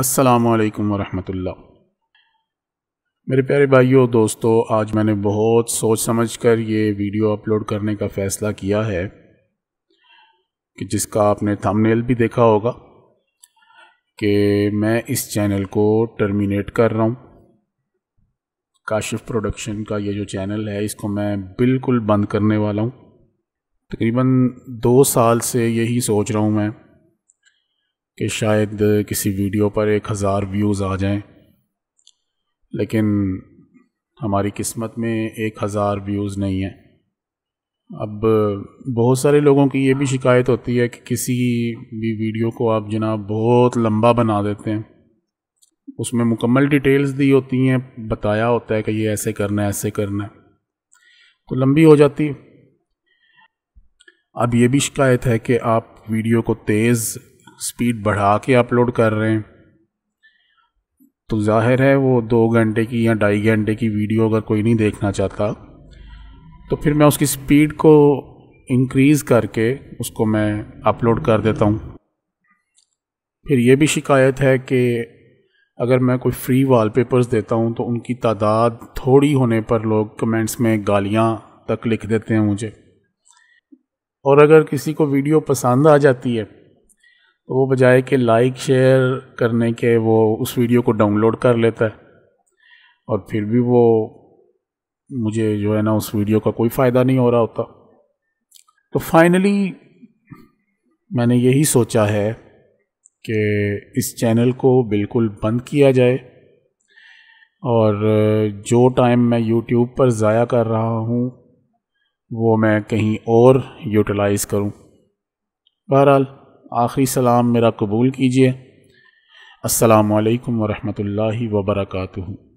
असलकम वरहमतुल्ला मेरे प्यारे भाइयों दोस्तों आज मैंने बहुत सोच समझ कर ये वीडियो अपलोड करने का फ़ैसला किया है कि जिसका आपने थंबनेल भी देखा होगा कि मैं इस चैनल को टर्मिनेट कर रहा हूँ काशिफ प्रोडक्शन का ये जो चैनल है इसको मैं बिल्कुल बंद करने वाला हूँ तकरीबन दो साल से यही सोच रहा हूँ मैं कि शायद किसी वीडियो पर एक हज़ार व्यूज़ आ जाएं लेकिन हमारी किस्मत में एक हज़ार व्यूज़ नहीं है अब बहुत सारे लोगों की ये भी शिकायत होती है कि किसी भी वीडियो को आप जनाब बहुत लंबा बना देते हैं उसमें मुकम्मल डिटेल्स दी होती हैं बताया होता है कि ये ऐसे करना है ऐसे करना है तो लंबी हो जाती अब ये भी शिकायत है कि आप वीडियो को तेज़ स्पीड बढ़ा के अपलोड कर रहे हैं तो जाहिर है वो दो घंटे की या ढाई घंटे की वीडियो अगर कोई नहीं देखना चाहता तो फिर मैं उसकी स्पीड को इंक्रीज़ करके उसको मैं अपलोड कर देता हूँ फिर ये भी शिकायत है कि अगर मैं कोई फ्री वॉलपेपर्स देता हूँ तो उनकी तादाद थोड़ी होने पर लोग कमेंट्स में गालियाँ तक लिख देते हैं मुझे और अगर किसी को वीडियो पसंद आ जाती है तो वो बजाय कि लाइक शेयर करने के वो उस वीडियो को डाउनलोड कर लेता है और फिर भी वो मुझे जो है ना उस वीडियो का कोई फ़ायदा नहीं हो रहा होता तो फाइनली मैंने यही सोचा है कि इस चैनल को बिल्कुल बंद किया जाए और जो टाइम मैं यूट्यूब पर ज़ाया कर रहा हूँ वो मैं कहीं और यूटिलाइज़ करूँ बहरहाल आखिरी सलाम मेरा कबूल कीजिए अस्सलाम वालेकुम रहमतुल्लाहि